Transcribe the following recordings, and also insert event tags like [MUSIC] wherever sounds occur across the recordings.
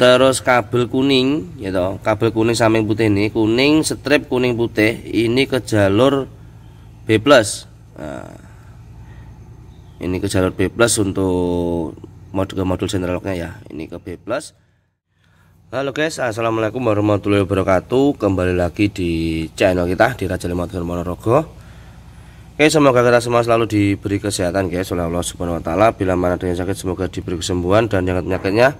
terus kabel kuning ya toh kabel kuning samping putih ini kuning strip kuning putih ini ke jalur B plus nah, ini ke jalur B plus untuk mode ke modul central locknya ya ini ke B plus Halo guys, Assalamualaikum warahmatullahi wabarakatuh Kembali lagi di channel kita di Raja Lima Monorogo Oke, semoga kita semua selalu diberi kesehatan guys oleh Allah Subhanahu Wa Taala. Bila mana ada yang sakit semoga diberi kesembuhan dan yang penyakitnya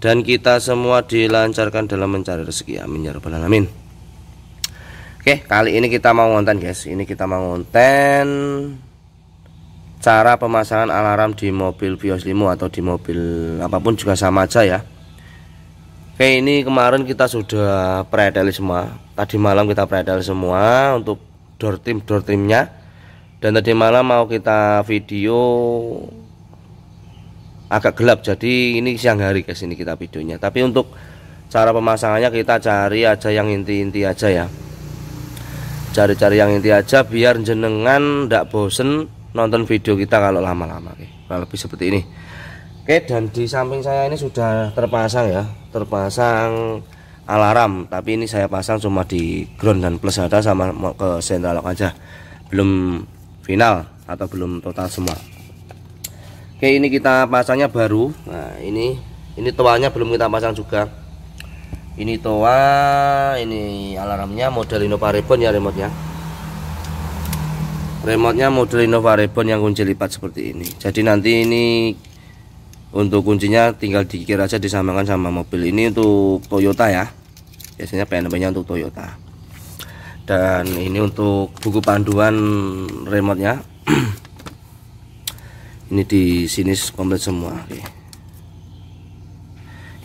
dan kita semua dilancarkan dalam mencari rezeki amin ya rabbal alamin oke kali ini kita mau ngonten guys ini kita mau ngonten cara pemasangan alarm di mobil Vios Limo atau di mobil apapun juga sama aja ya oke ini kemarin kita sudah predel semua tadi malam kita predel semua untuk door trim door trimnya. dan tadi malam mau kita video agak gelap jadi ini siang hari kesini sini kita videonya tapi untuk cara pemasangannya kita cari aja yang inti-inti aja ya cari-cari yang inti aja biar jenengan ndak bosen nonton video kita kalau lama-lama kalau lebih seperti ini Oke dan di samping saya ini sudah terpasang ya terpasang alarm tapi ini saya pasang cuma di ground dan plus ada sama ke sendal aja belum final atau belum total semua Oke ini kita pasangnya baru nah ini ini toanya belum kita pasang juga ini toa ini alarmnya model Innova Reborn ya remote nya remote nya model Innova Reborn yang kunci lipat seperti ini jadi nanti ini untuk kuncinya tinggal dikira aja disamakan sama mobil ini untuk Toyota ya biasanya PNP nya untuk Toyota dan ini untuk buku panduan remote nya [CLEARS THROAT] ini di sini komplit semua oke.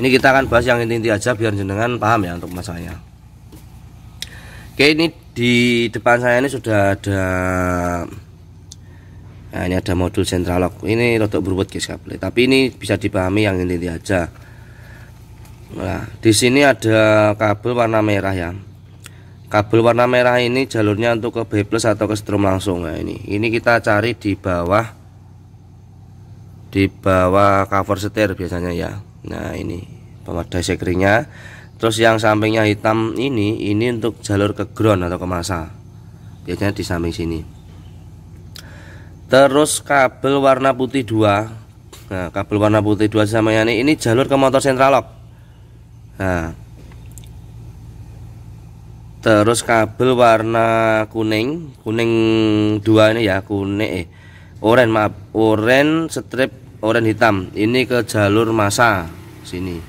ini kita akan bahas yang inti-inti aja biar jenengan paham ya untuk masanya. oke ini di depan saya ini sudah ada nah ini ada modul central lock. ini rotok berbuat guys kabel tapi ini bisa dipahami yang inti-inti aja nah di sini ada kabel warna merah ya kabel warna merah ini jalurnya untuk ke B plus atau ke strom langsung ya ini ini kita cari di bawah di bawah cover setir biasanya ya nah ini pemadai sekringnya terus yang sampingnya hitam ini ini untuk jalur ke ground atau ke masa biasanya di samping sini terus kabel warna putih dua, nah, kabel warna putih dua sama yang ini ini jalur ke motor sentralok nah terus kabel warna kuning kuning dua ini ya kuning eh, oren maaf oren strip oranye hitam ini ke jalur masa sini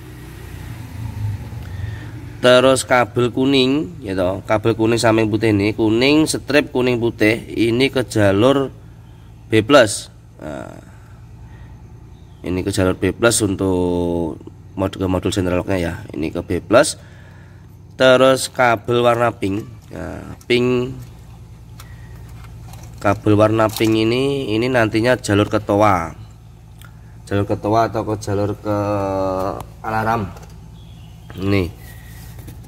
terus kabel kuning gitu kabel kuning samping putih ini kuning strip kuning putih ini ke jalur B plus nah, ini ke jalur B plus untuk modul ke modul central locknya ya ini ke B plus terus kabel warna pink nah, pink kabel warna pink ini ini nantinya jalur ketua jalur ketua atau ke jalur ke alarm ini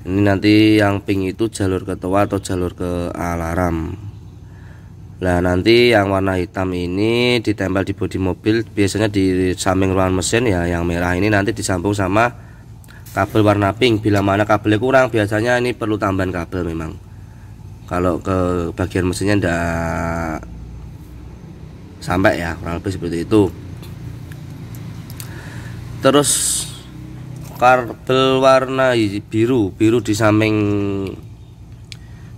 ini nanti yang pink itu jalur ketua atau jalur ke alarm nah nanti yang warna hitam ini ditempel di bodi mobil biasanya di samping ruangan mesin ya yang merah ini nanti disambung sama kabel warna pink bila mana kabelnya kurang biasanya ini perlu tambahan kabel memang kalau ke bagian mesinnya ndak sampai ya kurang lebih seperti itu terus kabel warna biru biru di samping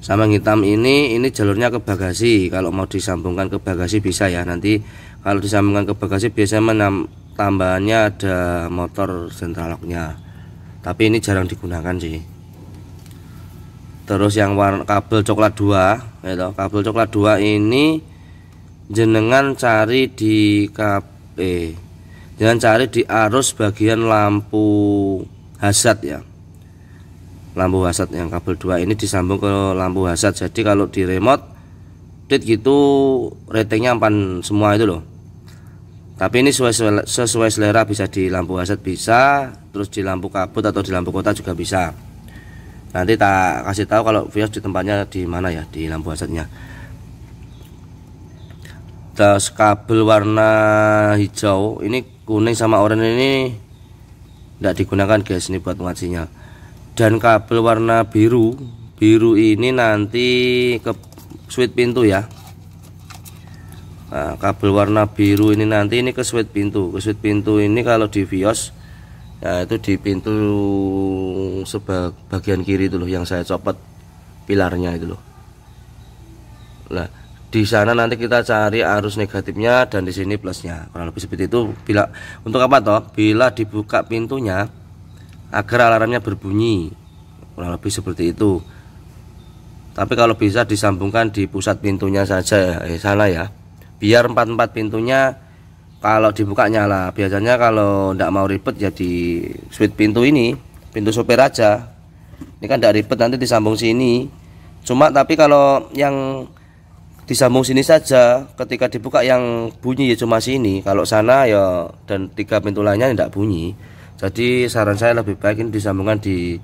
samping hitam ini ini jalurnya ke bagasi kalau mau disambungkan ke bagasi bisa ya nanti kalau disambungkan ke bagasi biasanya menam, tambahannya ada motor sentraloknya tapi ini jarang digunakan sih terus yang warna kabel coklat 2 itu ya kabel coklat 2 ini jenengan cari di eh, Jangan cari di arus bagian lampu hazard ya lampu hazard yang kabel 2 ini disambung ke lampu hazard. jadi kalau di remote tit gitu ratingnya empan semua itu loh tapi ini sesuai, sesuai selera bisa di lampu hazard bisa terus di lampu kabut atau di lampu kota juga bisa nanti tak kasih tahu kalau Vios di tempatnya di mana ya di lampu hazardnya ada kabel warna hijau ini kuning sama oranye ini tidak digunakan guys ini buat ngajinya dan kabel warna biru biru ini nanti ke switch pintu ya nah, kabel warna biru ini nanti ini ke switch pintu ke switch pintu ini kalau di Vios ya itu di pintu sebagian kiri itu loh yang saya copot pilarnya itu loh nah di sana nanti kita cari arus negatifnya dan di sini plusnya kurang lebih seperti itu bila untuk apa toh bila dibuka pintunya agar alarmnya berbunyi kurang lebih seperti itu tapi kalau bisa disambungkan di pusat pintunya saja eh, sana ya biar empat-empat pintunya kalau dibuka nyala biasanya kalau tidak mau ribet ya di switch pintu ini pintu sopir aja ini kan tidak ribet nanti disambung sini cuma tapi kalau yang disambung sini saja ketika dibuka yang bunyi ya cuma sini kalau sana ya dan tiga pintu lainnya tidak bunyi jadi saran saya lebih baik ini disambungkan di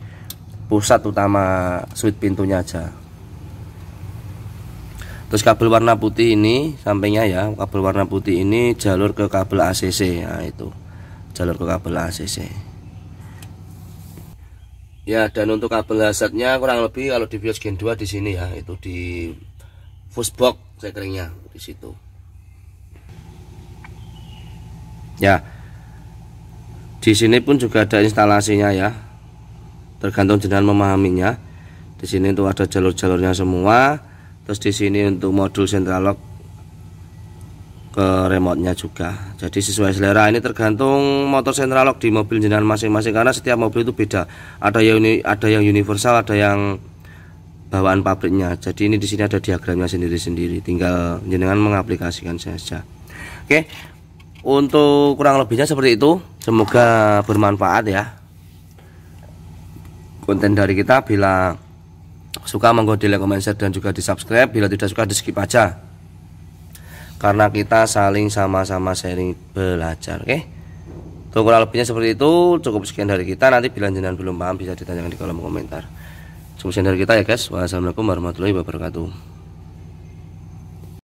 pusat utama switch pintunya aja terus kabel warna putih ini sampingnya ya kabel warna putih ini jalur ke kabel ACC ya nah, itu jalur ke kabel ACC ya dan untuk kabel hazardnya kurang lebih kalau di BIOS Gen 2 di sini ya itu di box sekringnya di situ. Ya. Di sini pun juga ada instalasinya ya. Tergantung dengan memahaminya. Di sini itu ada jalur-jalurnya semua. Terus di sini untuk modul central lock ke remote-nya juga. Jadi sesuai selera ini tergantung motor central lock di mobil jenengan masing-masing karena setiap mobil itu beda. Ada yang ada yang universal, ada yang bawaan pabriknya. Jadi ini di sini ada diagramnya sendiri-sendiri. Tinggal jenengan mengaplikasikan saja. Oke. Untuk kurang lebihnya seperti itu. Semoga bermanfaat ya. Konten dari kita bila suka monggo di like, comment, share dan juga di subscribe. Bila tidak suka di skip aja. Karena kita saling sama-sama sharing belajar, oke? Okay? Tuh kurang lebihnya seperti itu. Cukup sekian dari kita. Nanti bila jenengan belum paham bisa ditanyakan di kolom komentar. Sekian dari kita ya guys. Wassalamualaikum warahmatullahi wabarakatuh.